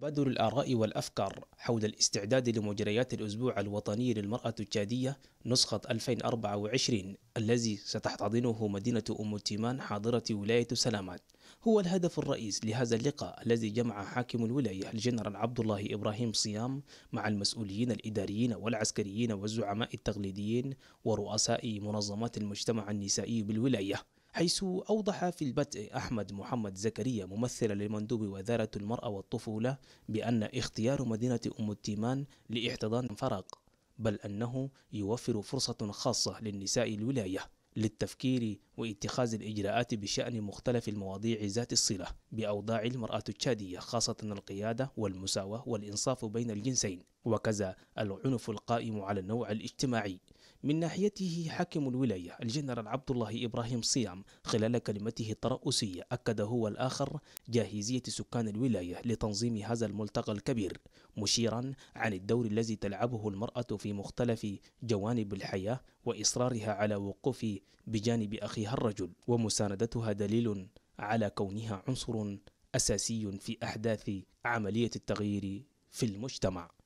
تبادل الآراء والأفكار حول الاستعداد لمجريات الأسبوع الوطني للمرأة التشادية نسخة 2024 الذي ستحتضنه مدينة أم تيمان حاضرة ولاية سلامات هو الهدف الرئيس لهذا اللقاء الذي جمع حاكم الولاية الجنرال عبد الله إبراهيم صيام مع المسؤولين الإداريين والعسكريين والزعماء التقليديين ورؤساء منظمات المجتمع النسائي بالولاية حيث أوضح في البدء أحمد محمد زكريا ممثلا لمندوب وزارة المرأة والطفولة بأن اختيار مدينة أم التيمان لاحتضان فرق بل أنه يوفر فرصة خاصة للنساء الولاية للتفكير واتخاذ الإجراءات بشأن مختلف المواضيع ذات الصلة بأوضاع المرأة التشادية خاصة القيادة والمساواة والإنصاف بين الجنسين وكذا العنف القائم على النوع الاجتماعي من ناحيته حاكم الولاية الجنرال عبد الله إبراهيم صيام خلال كلمته الترأسية أكد هو الآخر جاهزية سكان الولاية لتنظيم هذا الملتقى الكبير مشيرا عن الدور الذي تلعبه المرأة في مختلف جوانب الحياة وإصرارها على وقوف بجانب أخيها الرجل ومساندتها دليل على كونها عنصر أساسي في أحداث عملية التغيير في المجتمع